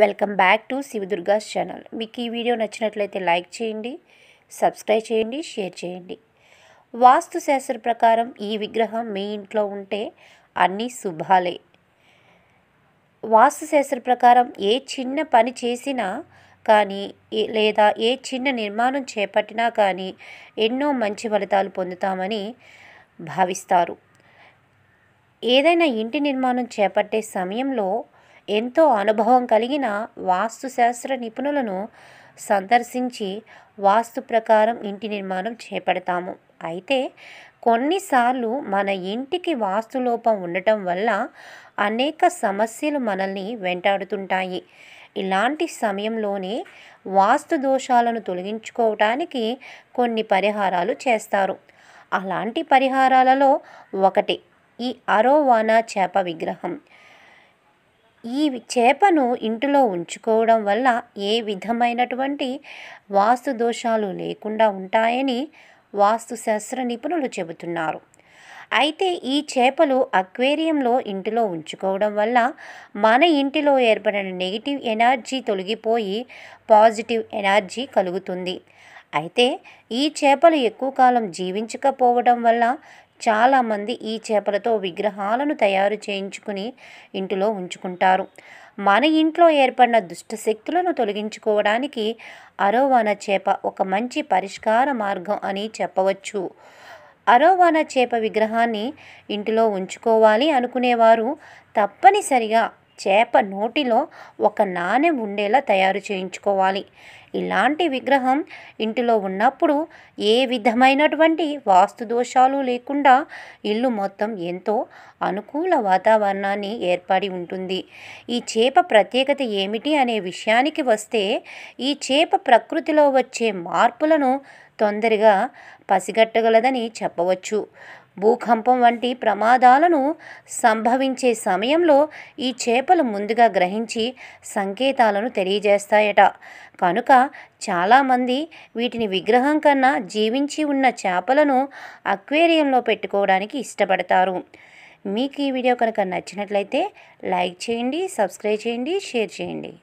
welcome back to Shivadurga's channel మీకు ఈ video నచ్చినట్లయితే లైక్ చేయండి సబ్స్క్రైబ్ చేయండి షేర్ చేయండి వాస్తు శాస్త్ర ప్రకారం ఈ విగ్రహం మీ ఇంట్లో ఉంటే అన్నీ శుభాలే వాస్తు శాస్త్ర ప్రకారం ఏ చిన్న పని చేసినా కానీ లేదా ఏ చిన్న నిర్మాణం చేపట్టినా కానీ ఎన్నో మంచి ఫలితాలు పొందుతామని భావిస్తారు ఏదైనా ఇంటి నిర్మాణం చేపట్టే సమయంలో ఎంతో అనుభవం కలిగిన వాస్తుశాస్త్ర నిపుణులను సందర్శించి వాస్తు ప్రకారం ఇంటి నిర్మాణం చేపడతాము అయితే కొన్నిసార్లు మన ఇంటికి వాస్తు లోపం ఉండటం వల్ల అనేక సమస్యలు మనల్ని వెంటాడుతుంటాయి ఇలాంటి సమయంలోనే వాస్తు దోషాలను తొలగించుకోవటానికి కొన్ని పరిహారాలు చేస్తారు అలాంటి పరిహారాలలో ఒకటి ఈ అరోవానా చేప విగ్రహం ఈ చేపను ఇంటిలో ఉంచుకోవడం వల్ల ఏ విధమైనటువంటి వాస్తు దోషాలు లేకుండా ఉంటాయని వాస్తు శాస్త్ర నిపుణులు చెబుతున్నారు అయితే ఈ చేపలు అక్వేరియంలో ఇంటిలో ఉంచుకోవడం వల్ల మన ఇంటిలో ఏర్పడిన నెగిటివ్ ఎనర్జీ తొలగిపోయి పాజిటివ్ ఎనర్జీ కలుగుతుంది అయితే ఈ చేపలు ఎక్కువ కాలం జీవించకపోవడం వల్ల చాలామంది ఈ చేపలతో విగ్రహాలను తయారు చేయించుకుని ఇంటిలో ఉంచుకుంటారు మన ఇంట్లో ఏర్పడిన దుష్టశక్తులను తొలగించుకోవడానికి అరోవాన చేప ఒక మంచి పరిష్కార మార్గం అని చెప్పవచ్చు అరోవాన చేప విగ్రహాన్ని ఇంటిలో ఉంచుకోవాలి అనుకునేవారు తప్పనిసరిగా చేప నోటిలో ఒక నాణె ఉండేలా తయారు చేయించుకోవాలి ఇలాంటి విగ్రహం ఇంటిలో ఉన్నప్పుడు ఏ విధమైనటువంటి వాస్తు దోషాలు లేకుండా ఇల్లు మొత్తం ఎంతో అనుకూల వాతావరణాన్ని ఏర్పడి ఉంటుంది ఈ చేప ప్రత్యేకత ఏమిటి అనే విషయానికి వస్తే ఈ చేప ప్రకృతిలో వచ్చే మార్పులను తొందరగా పసిగట్టగలదని చెప్పవచ్చు భూకంపం వంటి ప్రమాదాలను సంభవించే సమయంలో ఈ చేపలు ముందుగా గ్రహించి సంకేతాలను తెలియజేస్తాయట కనుక చాలామంది వీటిని విగ్రహం కన్నా జీవించి ఉన్న చేపలను అక్వేరియంలో పెట్టుకోవడానికి ఇష్టపడతారు మీకు ఈ వీడియో కనుక నచ్చినట్లయితే లైక్ చేయండి సబ్స్క్రైబ్ చేయండి షేర్ చేయండి